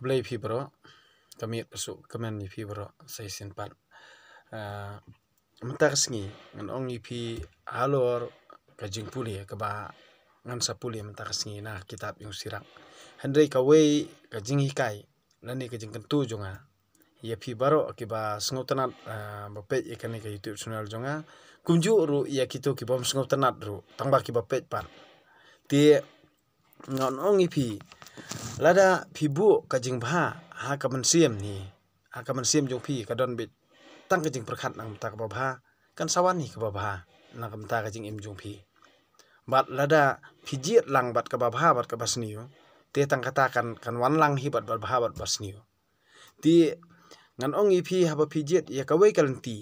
kublai phi bro kami pasu kemen ni phi bro sai sin pat uh, mentak singi ngan ong ni phi alor ka jingpuli ka ba ngan sapuli mentak singi na kitab yung sirak hendrei ka wei ka jing hikai nani ka jing kentu jonga ye phi baro ki ba sngotana uh, ah, ba pe ikani ka youtube channel jonga kunju ru ya kitu ki bom sngotana ru tangba ki ba pe pat ti ngan ong ni phi lada phibu kajing bha ha kaman siem ni ha kaman siem jong phi ka don bit tang kajing prakhat nang ta ka bha kan sawan ni ka bha na kam ta kajing im jong phi bat lada phiji lang bat ka bha bat ka basni yo te tang kata kan kan wan lang hi bat bha bat basni yo ti ngan ong phi ha ba phiji ya ka wai kalan ti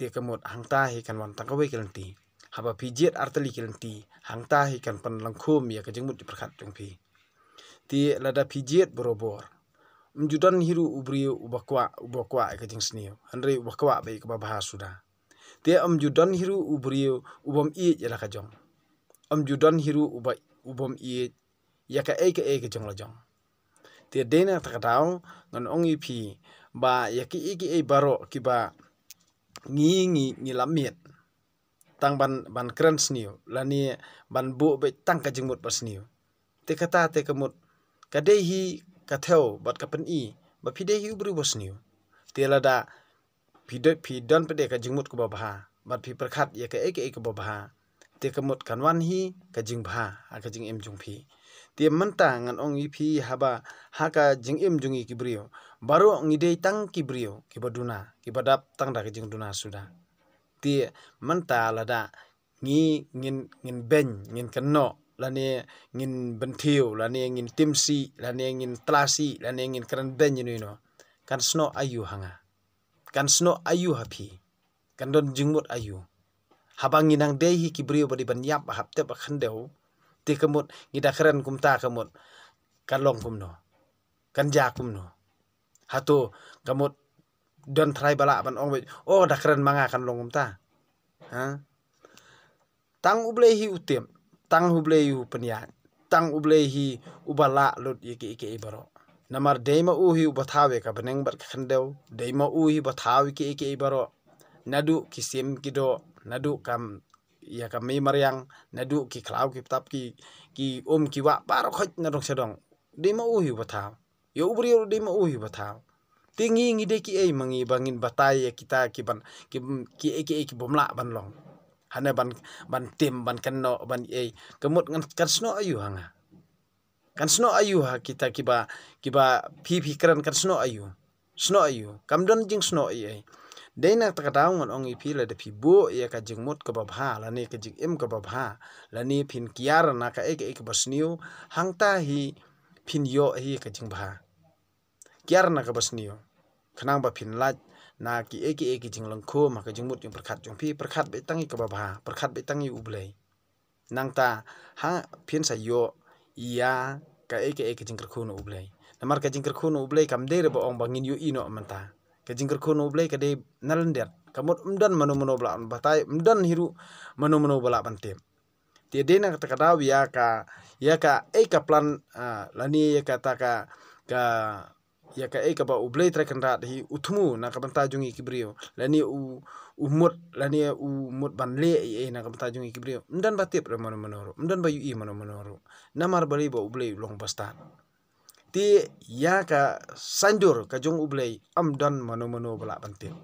te ka mot hang ta hi kan wan tang ka wai kalan ti ha ba phiji artali kalan ti hang ta hi kan pan lang khum ya ka jing mut prakhat jong phi ti lada pijet borobor mjudan hiru ubri ubakwa ubakwa kajing sniu andre ubakwa bai ke babah sudah ti amjudan hiru ubri ubam i jala kajong amjudan hiru uba ubam i yaka eke eke jong lajong ti dena takatau ngan ongi pi ba yaki iki e baro ki ba ngi ngi ngi lamiet tang ban ban kren sniu lani ban bu be tang kajing mut pas sniu ti kata ti kemut kadai hi kathel bat kapan i ba phide hi ubru bos niu tela da phide phi don pade ka jingmut ko ba bat phi prakhat ye ka ek ek ba bha te kamut kanwan hi ka jing bha a ka jing em jung phi ti manta ngan ong i phi haba ha ka jing em jung i ki brio baro ngi dei tang ki brio ki baduna ki badap tang da ki jing duna suda ti manta lada ngi ngin ngin ben ngin kanno lani ngin bentiu lani ngin timsi lani ngin tlasi lani ngin kran ben you know kan sno ayu hanga kan sno ayu happy kan don jingmut ayu habang inang dehi kibrio bodi ban yap hab te bakhan deu te kemut ngida kran kumta kemut kan long kumno kan ja kumno hatu kemut don try bala ban ong oh dakran manga kan long kumta ha tang ublehi utem tang hubleyu penyat tang ublehi ubala lut yiki ike ibaro e namar deima uhi ubathawe ka beneng bar khandew deima uhi bathawe e ki ike ibaro nadu kisim kido nadu kam ya kam mi maryang nadu ki klaw ki tap ki ki um ki wa bar khoj na rok sedong deima uhi bathaw yo ubri yo deima uhi bathaw tingi ngide ki ei mangi bangin bataye ya kita ki ban ki ki e ki bomla banlong long hana ban ban tim ban kenno ban e kemut ngan kan sno ayu hanga kan sno ayu ha kita kiba kiba pi pi kran kan sno ayu sno ayu kam don jing sno e dei na ta kadaw ngon ong pi le de pi bu ya ka jing mut ka babha la ne ka jing em ka babha la ne pin kiar na ka ek ek basniu hang ta hi pin yo hi ka jing ba ha. kiar na ka basniu khnang ba pin la นาคีเอกีเอกีจึงลงคมากจึงมุดยงประคัดจงพี่ประคัดไปตั้งอีกบาบาประคัดไปตั้งอีอุเบลยนางตาฮะเพียนสยโยยากเอกีเอกจึงกระคุนอุเบลยนมารกจึงกระคุนอุเบลยคำเดียบอกองบังินยูอีโนมันตากจึงกระคุนอุเบลยก็ได้นั่นเดียคำดมดันมโนมโนบลาบัตัยมดันฮิรุมโนมโนบลาบันเทมทีเดนักตะกดาวยากายากาเอกาพลันอ่าลานียากาตากากา ya eh, ka e ka ba u blay trekken rat hi utmu na ka banta jungi kibrio lani u u mut lani u mut ban le e eh, na ka banta jungi kibrio mdan ba tip ramon manoro mdan ba yu i manoro manoro na mar bali ba u blay long pastan ti ya ka sandur ka jung u blay am dan manoro manoro bala bantil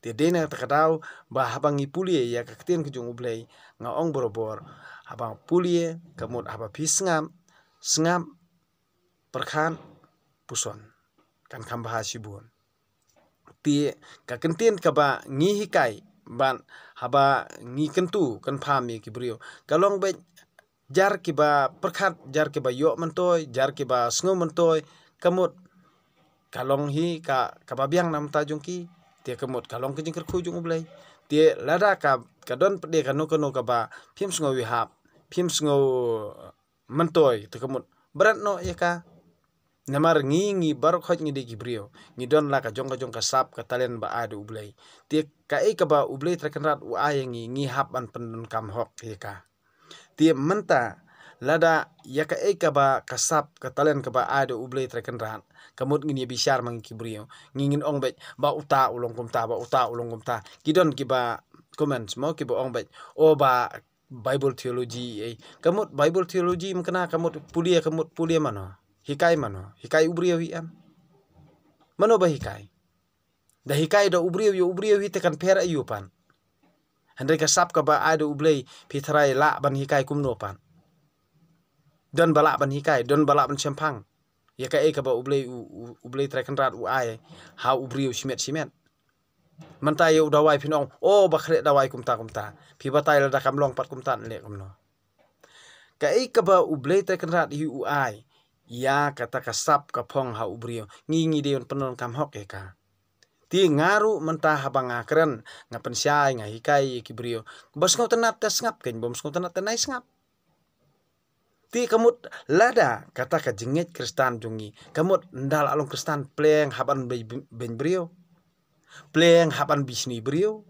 ti de na ta kadau ba habangi puli ya ka ketin ka jung u blay nga ong borobor habang puli ka mut haba pisngam sngam perkhan puson kan kam bahasa bun ti ka kentien ka ba ngi hikai ban haba ngi kentu kan pham mi ki brio kalong be jar ki ba perkhat jar ki ba yo mentoy jar ki ba sngo mentoy kamut kalong hi ka ka ba biang nam ta jungki ti kamut kalong ke jingker khujung ublai ti lada ka ka don pde ka no kono ka ba phim sngo wi hap phim sngo mentoy ti kamut berat no ya ka Namar ngi ngi baru khot ngi degi brio. Ngi don la ka jongka jongka sap ka talen ba adu ublei. Tiek ka e ka ba ublei traken rat u aye ngi ngi hap an pendun kam hok tiek ka. Tiek menta lada ya ka e ka ba ka sap ka talen ka ba adu ublei traken rat. Kamut ngi ni bisyar mang ki brio. Ngi ngin ong bet ba uta ulong kum ta ba uta ulong kum ta. Ki don ki ba comments mo ki ba ong bet o ba Bible theology, eh. kamu Bible theology mungkin kamu pulia kamu pulia mana? hikai mano hikai ubriyo hi am mano ba hikai da hikai da ubriyo yo ubriyo hi tekan pera yo pan andre ka sap ka ba ado ublei pitrai la ban hikai kum no pan don bala ban hikai don bala ban champang ya ka e ka ba ublei u, u, ublei trekan rat u ai ha ubriyo shimet shimet mantai yo dawai pinong o oh, bakre dawai kum ta kum ta pi batai la da kam long pat kum ta le kum no ka e ka ba ublei trekan rat hi u ai ya kata kasap ka phong ha ubrio ngingi de on penon kam hok e ka ti ngaru mentah habang akren ngapen syai ngahikai e ki brio bos ngau tenat tes ngap ken bos ngau tenat tenai ngap ti kamut lada kata ka jengit kristan jungi kamut ndal alung kristan pleng haban ben brio pleng haban bisni brio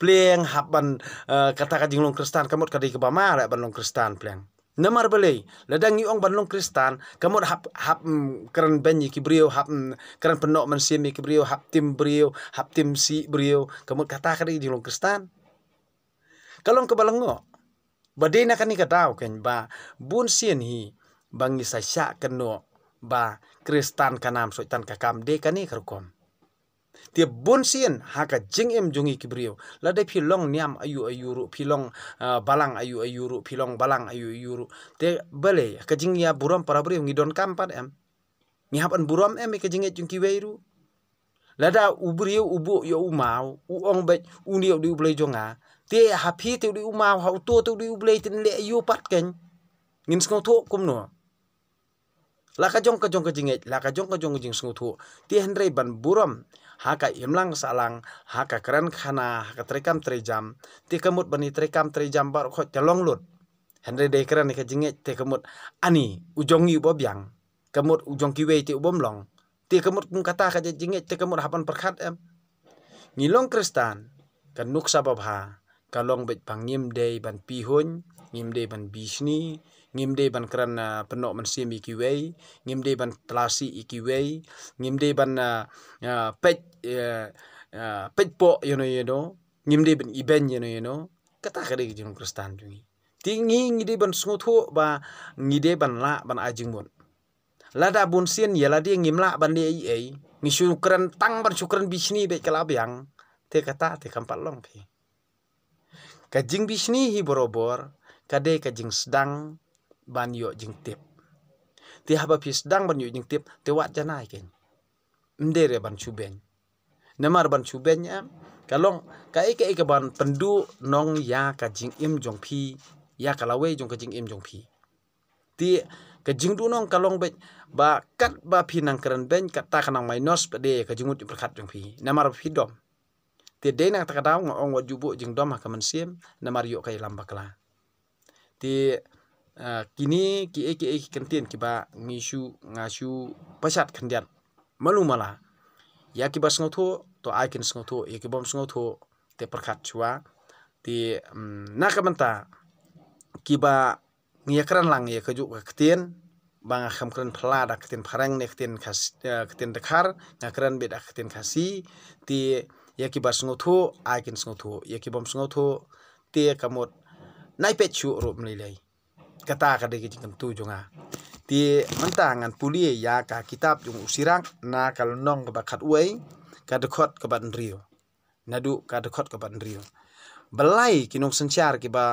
pleng haban uh, eh, kata ka jinglong kristan kamut kadai ke bama ra ban long kristan pleng Namar beli. Ledang yung bandung kristan. Kamu hap, hap mm, keren benyi ki brio. Hap mm, keren penok mensimi ki brio. Hap tim brio. Hap tim si brio. Kamu katakan di lung kristan. Kalau ke balengo. Badai nak ni katau kan. Ba bun sien hi. Bangi sasyak keno. Ba kristan kanam. Soitan kakam. Dekan ni kerukom te bonsien haka jingem jungi kibrio la de pilong niam ayu ayuru pilong uh, balang ayu ayuru pilong balang ayu ayuru te bale ka jingia ya buram para bri ngidon kampat em ni hapan buram em ka jinget jungki ya weiru la da ubri ubu yo umau u ong be uni u blai jonga te hapi te u umau ha uto te u blai tin le ayu patken ngin sko tho kum no la ka jong ka jong ka jinget la ka jong ka jong jing sko tho te hendrai ban buram haka imlang salang haka keren khana haka terikam terijam ti kemut bani terikam terijam bar ko telong lut hendre de keren ni kajinge ti kemut ani ujongi ubo biang kemut ujong kiwe ti ubom long ti kemut kung kata ka jinge ti kemut hapan perkhat em ngilong kristan kan nuksa babha kalong bet pangim de ban pihun ngim de ban bisni ngimde ban kran na ah, pno man sim iki e wei ngimde ban plasi iki e wei ngimde ban na ah, ah, pet eh, pet po e, you know you know ngimde ban iben you know you know kata kare ki jung kristan jung ti ngi ngide ban smutho ba ngide ban la ban ajing bon lada bun sin yela di ngim la ban ni ai ngi syukran tang ban syukran bisni be kelab yang te kata te kampal long pi kajing bisni hi borobor kade kajing sedang บันยจิงเต็บที่ฮับพิสดังบันยจิงเต็บเทวะจะนายกันมเดรบันชูเบนนมารบันชูเบนเนี่ยกลองกไอ้กไอ้กบันปันดูน้องยากะจิงเอ็มจงพียากะลาเวจงกะจิงเอ็มจงพีที่กะจิงดูน้องกลองเบนบากัดบาพีนังกระนเบนกัดตาขนังไมโนสประเดี๋ยกะจิงมุดประคัดจงพีนมารพีดอมที่เดนักตะกดาวงอองวัดยุบุจิงดอมหักมันเสียมนมารโยกไอ้ลำบากลาที่ Ah, kini ki ki ki kentian ki ba ngi shu nga shu pasat kentian malu mala ya ki ba sngotho to ai kin sngotho ye ya, ki bom sngotho te perkat chua ti mm, na ka manta ki ba ngi akran lang ye ya, kaju ka kentian ba nga kham kran phla da kentian pharang ne kentian khas eh, kentian dakhar nga kran be da kentian khasi ti ya ki ba sngotho ai kin sngotho ye ya, ki bom sngotho te kamot naipet chu ro mlei lei ka ta ka de chi kam tu jo nga ah. ti man ta ngan pu li ya ka kitab jung usirang na kal nong ka bakat wei ka de khot ka ban rio na du ka de khot ka ban rio belai kinong sanchar ki ba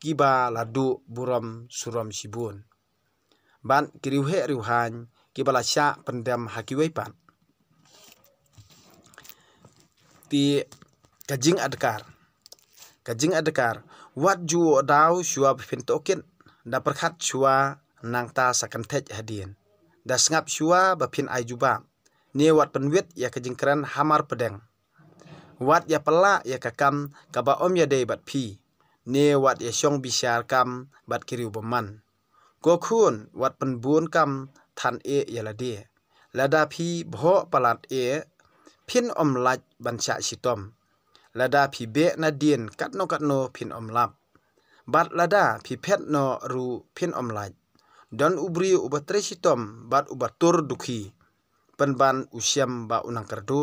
ki ba ladu buram suram sibun ban kiriu he riu han ki bala sha pendam haki wei pan ti kajing adkar kajing adkar wat juo dau shuab pintokin ดาประคัดชัวนางตาสักันเทจฮเดียนดาสงับชัวบะพินไอจุบาเนวัดเป็นวิทยากจิงครันฮามาร์ปแดงวัดยาปลาอยากกรรมกับบะอมยาเดบัดพีเนวัดยาชงบิชารกรรมบัดกิริวบมันกัคุณวัดเป็นบุญกรรมทันเอยาละเดียและดาพีบ่ประหลาดเอพินอมลัดบัญชาชิตอมและดาพีเบนาเดียนกัดโนกัดโนพินอมลับ bat lada phi phet no ru phin om lai don ubri ubatre sitom bat ubatur dukhi penban usiam ba unang kardu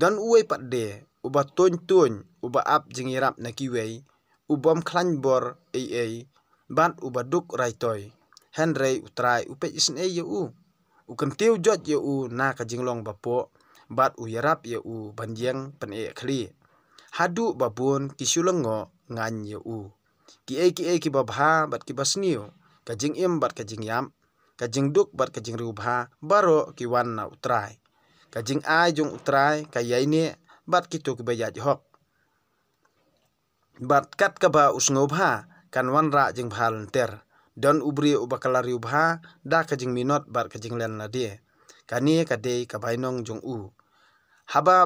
don uwe pat de uba tun tun uba ap jingirap nakiwei ubom khlan bor ai ai bat uba duk rai toy henrei utrai upe isin ai ye u u kan tiu jot ye u na ka jinglong ba po bat u yarap ye u banjeng pen e khli hadu babun kisulengo ngan ye u, ban yang, pan, ye, khli. Hadu, babun, kisulengo, ngan, ye, u ki ai ki ai ki ba bha bat ki basniyo ka jing im bat ka jing yam ka jing duk bat ka jing ru bha baro ki wan na utrai ka jing ai jung utrai ka yai ne bat ki tu ki ba yaj hok bat kat ka ba usngo bha kan wan ra jing bha ter don ubri u bakala ri bha da ka jing minot bat ka jing len na die ka ni ka dei ka bainong jung u haba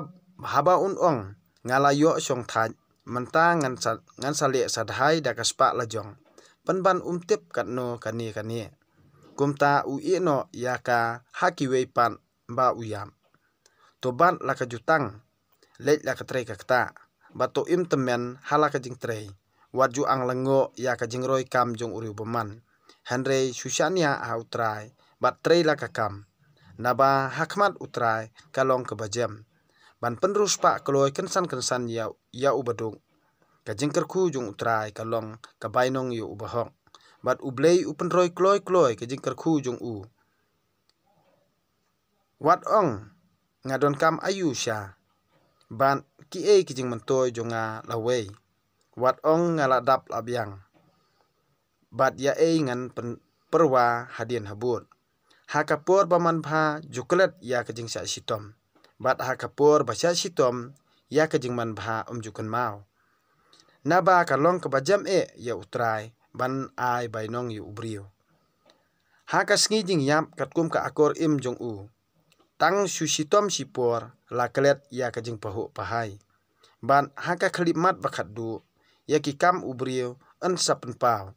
haba un ong ngala yo song thaj mentang ngan ngan sali sadhai da kaspa lajong penban umtip kat no kani kani kumta u i no yaka haki weipan ba uyam toban la ka jutang lek la ka trei ka batu im temen hala ka jing trei waju ang lengo ya ka jing roi kam jong uri beman henre susania hautrai bat trei la ka kam naba hakmat utrai kalong ke bajem ban penrus pa kloi kensan kensan ya ya ubadung ka jengker ku jung utrai ka long ka bainong yu ubahong bat ublei upen roi kloi kloi ka jengker ku jung u wat ong ngadon kam ayu sha ban ki e ki jing mentoi jonga lawei wat ong ngaladap labyang bat ya e ngan pen, perwa hadian habut ha kapur baman pha juklet ya ka jing sha sitom si bat ha kapur ba shashi tom ya ka jingman ba um jukun mau na ba ka long ka bajam e ya utrai ban ai bai nong yu ubrio ha ka sngi jing yam kat kum ka akor im jong u tang shu shi tom shi por la klet ya ka jing pahu pahai ban ha ka khlip mat ba khat du ya ki kam ubrio an sapen pao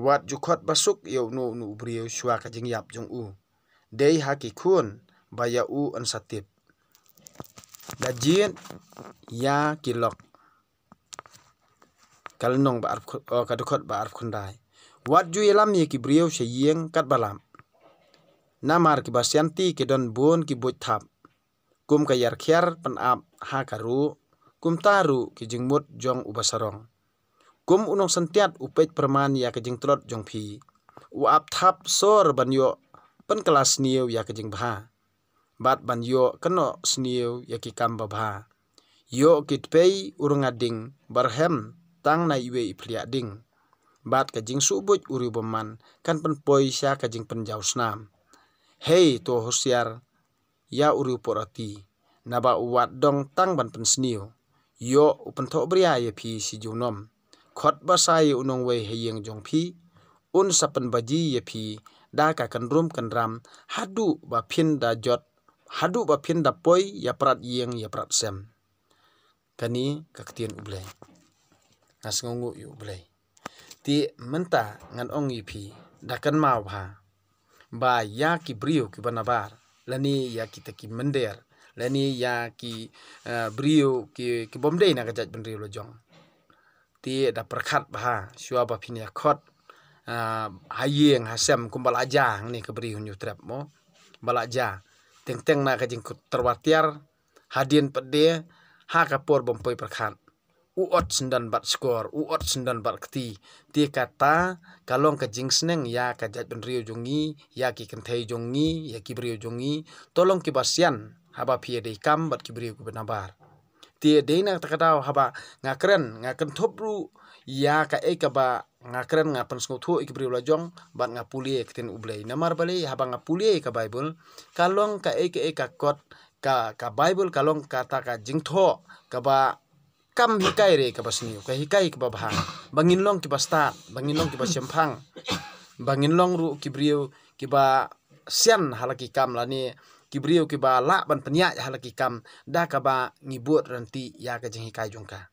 wat jukhot basuk yo nu nu ubrio shua ka jing yap jong u dei ha ki khun ba ya u an satip gajin ya kilok kalnong ba arf o oh, kadukot ba arf kundai wat ju ilam ye ki briew she yeng kat balam namar ki basyanti ki don bun ki buj thap kum ka yar khyar pan ap ha karu kum taru ki jingmut jong ubasarong kum unong santiat upet praman ya ki jing trot jong phi u ap thap sor ban yo pan klas niew ya ki jing bha bat ban yo keno seniu ya ki kamba bha. Yo kit pei urunga ding barhem tang na iwe iplia ding. Bat ka jing subuj uri boman kan pen poi sya ka jing pen jauh senam. Hei to hosiar ya uri porati naba uwat dong tang ban pen seniu. Yo upen tok beria ya pi si junom. Khot basai unong wei heyeng jong pi. Un sapen baji ya pi da ka kan rum kan ram hadu ba pin da jot hadu ba pin da poi ya prat yang ya prat sem kani ka ketian ublai nas ngungu yu ublai ti menta ngan ong yi pi da kan mau ba ha. ba ya ki brio ki banabar lani ya ki ta ki mender lani ya ki eh, brio ki ki bomdei na kajat ben rio lojong ti da perkat ba ha, shua ba pin ya khot eh, ayeng ha hasem kumbal aja ni ke brio nyu trap mo balaja teng teng na kajing ku terwatiar hadian pede ha kapur bompoi perkhan uot sendan bat skor uot sendan bat kti ti kata kalong kajing seneng ya kajat ben rio jungi ya ki kentai jungi ya ki brio jungi tolong ki basian haba pie de kam bat ki brio ku benabar ti de na takadau haba ngakren ngakentop ru ya ka e ka ba ngakren ngapan sngo tho ikbri ula jong bat ngapuli e ketin uble ina mar bale ya ba ngapuli e ka bible kalong ka e ka e ka kot ka ka bible kalong kata ka jing tho ka ba kam hikai re ka basni ka hikai ka ba bha bangin long ki basta bangin long ki basempang bangin long ru kibrio ki ba sian halaki kam la ni kibrio ki ba la ban penya halaki kam da ka ba ngibut ranti ya ka jing hikai jong ka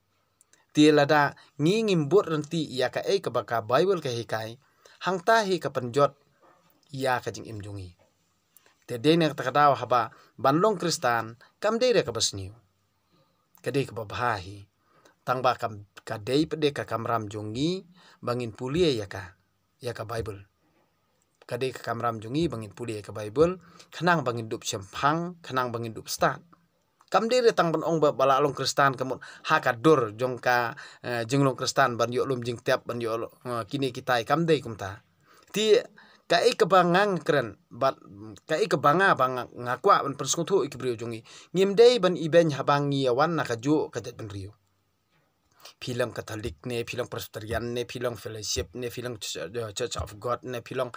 tilada ngingim bot nanti ia ka ei ka bible ka hikai hang ta hi ka panjot ia ka jing imjungi te de ne ta haba banlong kristan kam de re ka basniu ka de ka babahi tang ba kam ka de pe ka kamram jungi bangin puli ia ka ia ka bible ka de ka kamram jungi bangin puli ia ka bible kenang bangin dup sempang kenang bangin dup start kam dire tang ban ong ba bala long kristan kamun ha ka dur jong ka eh, jing long kristan ban yo lum jing tiap ban yo eh, kini kita kam dei kum ta ti ka e ka bangang kren ba ka e ka banga bang ngakwa ban persung thu ik brio jongi ngim dei ban i ben habang ngi wan na ka ju ka jet ban rio film ka thalik ne film presbyterian ne film fellowship ne film eh, church of god ne film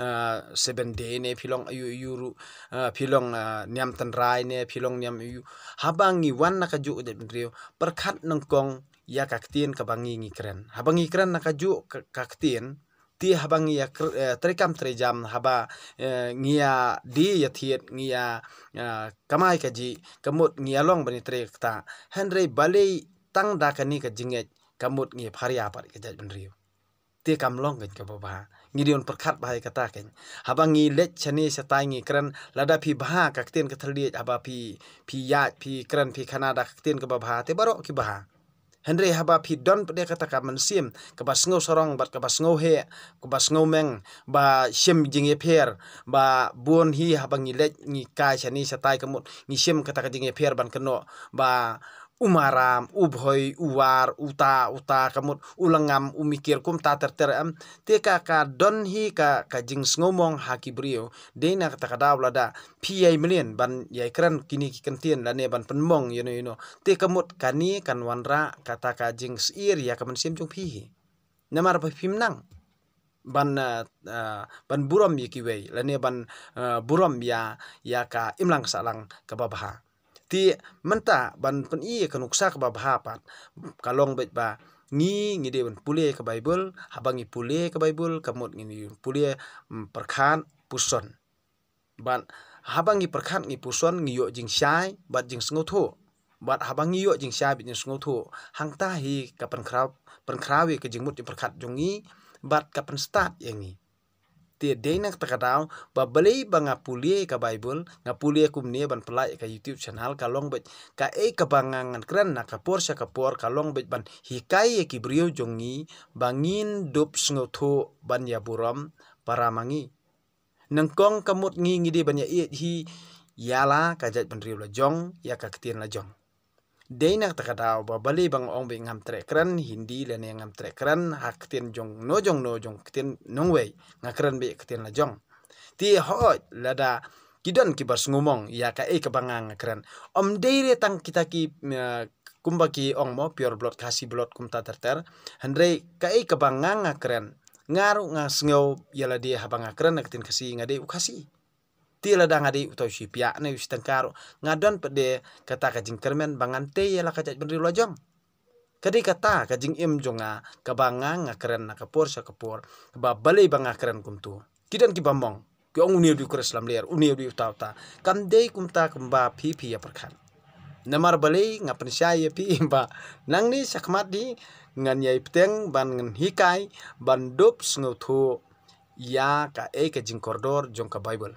Uh, sebendene pilong ayu yuru uh, pilong uh, niam tenrai ne pilong niam yu habangi wan nakaju de bendrio perkat nengkong ya kaktien kabangi ngi kren habangi kren nakaju kaktien ti habangi ya eh, trekam trejam haba eh, ngia ya di ya thiet ngia ya, kamai kaji kemut ngia ya long bani trekta henry bale tang da kani ka jinget kamut ngia pharia par ka jaj bendrio ti kam long ka baba ngidion perkat bahai kata ken haba ngi let chani sa tai ngi kran lada phi bha ka ktien ka thali haba phi phi ya phi kran phi khana da ktien ka bha te baro ki bha hendre haba phi don pde kata ka man sim ka bas ngau sarong bat ka bas ngau he ku bas ngau meng ba shim jing e pher ba buon hi haba ngi let ngi ka chani sa tai ka mut ngi shim kata ka jing e pher ban kno ba umaram ubhoi uwar uta uta kamut ulengam umikir kum ta ter ter am te ka ka don hi ka ka jing ngomong ha ki brio de na ta ka dawla da pi ai milen ban yai kran kini ki kentien la ne ban pen mong you know you know te kamut ka ni kan wanra kata ka jing ir ya ka men sim jung pi hi namar pa pim nang ban eh, eh, ban buram yiki wei la ne ban eh, buram ya ya ka imlang salang ka babaha ti menta ban pen i ke nuksa ke bahapat kalong bet ba ngi ngi de ban pule ke bible habang ngi pule ke bible kamut ngi pule mm, perkhan puson ban habang ngi perkhan ngi puson ngi yo jing syai bat jing sngotho bat habang ngi yo jing syai bit jing sngotho hang ta hi ka pen krap pen krawe ke jing mut jing perkhat jong ngi bat ka pen start yang e ngi tiap dinak terkadang ba beli banga pulie ka bible nga pulie kum nie ban pelai ka youtube channel kalong bet ka e ka bangangan kren na ka por sha ka por kalong bet ban hikai e kibrio jongi bangin dop sngotho ban ya buram para mangi nengkong kamut ngi ngi di ban ya hi yala ka jat ban riu la jong ya ka ketien la jong dia nak terkata apa balik bang orang bing ngam trek keran Hindi lain yang ngam trek keran hak tin jong no jong no jong tin nong way ngak keran bi ketin la jong. Ti hot lada kidan ki bas ngomong ya ka e kebang ngak keran. Om dia tang kita ki eh, kumba ki ong mo pure blood kasih blood kumta terter hendre ka e kebang ngak keran ngaru ngak sengau ya lada dia habang ngak keran ngak tin kasih ngade ukasih tila da ngadi utau si pia ne si tengkar ngadon pede kata kajing kermen bangan te ya kajat benri lojong kadi kata kajing im jonga kabanga ngakeren na kapor sa kapor ba balai banga keren kumtu kidan ki bambong ki ong uniu di kure slam leer uniu di utau ta kam dei kumta kumba pi pi ya perkan namar balai ngapen syai ya pi ba nang ni sakmat di ngan yai pteng ban ngan hikai ban dop sngutu ya ka e kajing kordor jong ka bible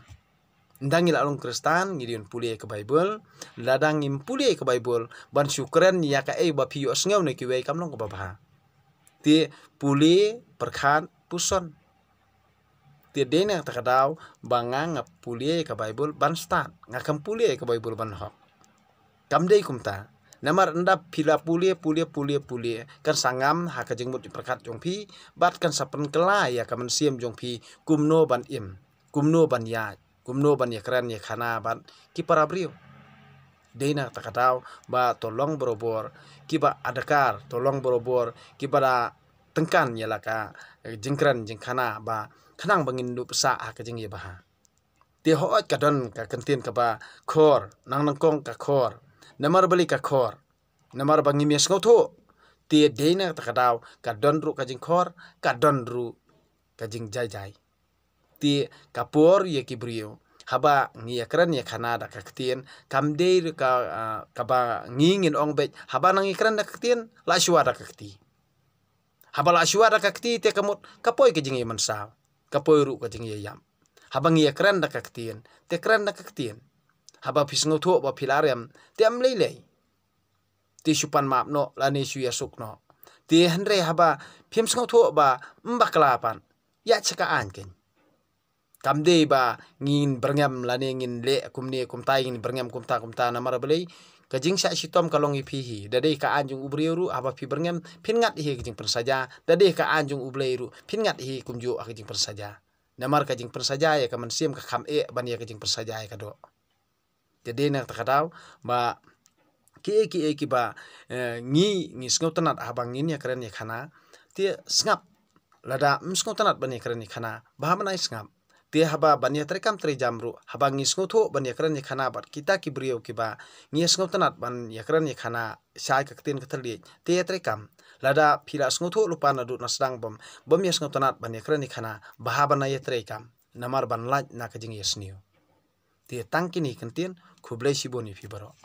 ndang ilalung kristan ngidion pulie ke bible ladang ngim pulie ke bible ban syukran ya ka ei ba piyo sngau ne ki wei kamlong ko baba ha. ti pulie perkhan puson ti den yang takadau banga ngap pulie ke bible ban stat ngakam pulie ke bible ban ho kam dei kumta Nama rendah pila pulia pulia pulia pulia kan sangam hakajengmut jengmut di perkat jong pi bat kan sapen kelai ya kamen siem jong pi kumno ban im kumno ban yaj gumno ban ya keren ya kana ban ki para brio deina takatau ba tolong borobor ki ba adakar tolong borobor ki ba tengkan ya laka eh, jengkran jengkana ba kanang bangin du pesa ak ha jeng ya baha ti hoat kadon ka kentin ka ba kor nang nangkong ka kor namar beli ka kor namar bangi mes ngoto ti deina takatau kadon ru ka jeng kor kadon ru ka jeng jai jai te kapor ye ki bryo haba ngi yakran ye kanada ka ktin kam deir ka ka ba ngingin ong be haba nang ikran da ktin la shwa da ka kti haba la shwa da ka kti te kamot kapoy ke jingi mansa kapoy ru ka jingi yam haba ngi yakran da ka ktin te kran da ka ktin haba pisngo tho ba pilar yam te am lei lei ti shupan map no la ni shu yasuk no ti hanre haba phim sngo tho ba mbakla pan ya chaka ankin kamde ba ngin brengam lani ngin le kumni kumta ngin brengam kumta kumta namar belai kajing sya sitom kalong ipihi dade ka anjung ubriru apa pi brengam pingat hi kajing persaja dade ka anjung ubleru pingat hi kumju kajing persaja namar kajing persaja ya kaman siem ka kam e ban ya kajing persaja ya kado jadi nak takadau ba ki e ki e ki ba e, ngi ngi sngotanat abang ini ya keren ya kana ti sngap lada msngotanat ban ya keren ya kana bahamana sngap te haba banya trekam tre jamru haba ngisngo tho banya kran khana bat kita ki briyo ki ba ngisngo tanat ban yakran ni khana sai ka tin kathali te trekam lada phira sngo tho lupana du nasdang bom bom yesngo tanat banya kran ni khana bahaba na yetrekam namar ban la na ka jing yesniyo te tangkini kantin khublai shiboni fibaro